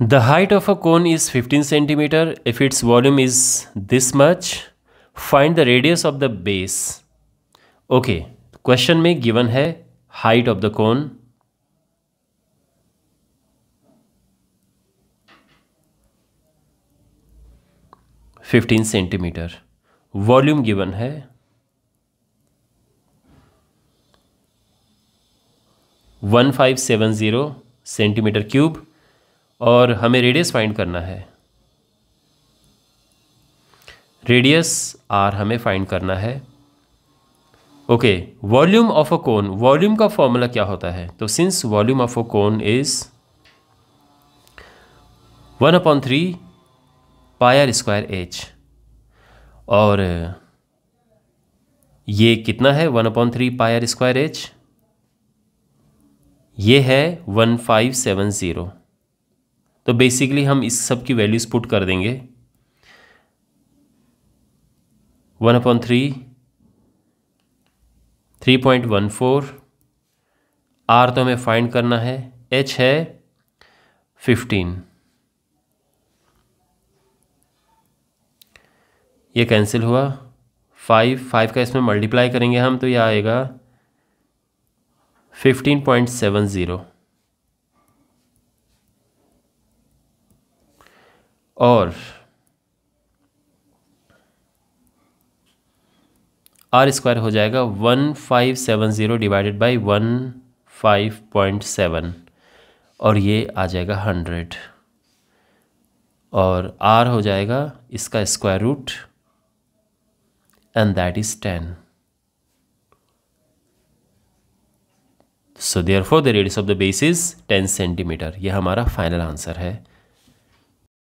The height of a cone is 15 centimeter. If its volume is this much, find the radius of the base. Okay okay, question में given है height of the cone fifteen centimetre volume given है one five seven zero centimetre cube और हमें radius find करना है radius are हमें find करना है okay volume of a cone volume का फॉर्मूला क्या होता है तो since volume of a cone is one upon three pi r square h और ये कितना है one upon three pi r square h ये है वन फाइव सेवन ज़ीरो तो बेसिकली हम इस सब की वैल्यूज़ पुट कर देंगे one upon three three point one four r तो हमें फाइंड करना है एच है फिफ्टीन ये कैंसिल हुआ फाइव फाइव का इसमें मल्टीप्लाई करेंगे हम तो ये आएगा फिफ्टीन पॉइंट सेवन ज़ीरो और आर स्क्वायर हो जाएगा one five seven zero divided by one five point seven और ये आ जाएगा हंड्रेड और आर हो जाएगा इसका square root and that is ten so therefore the radius of the basis ten centimetre ये हमारा फाइनल आंसर है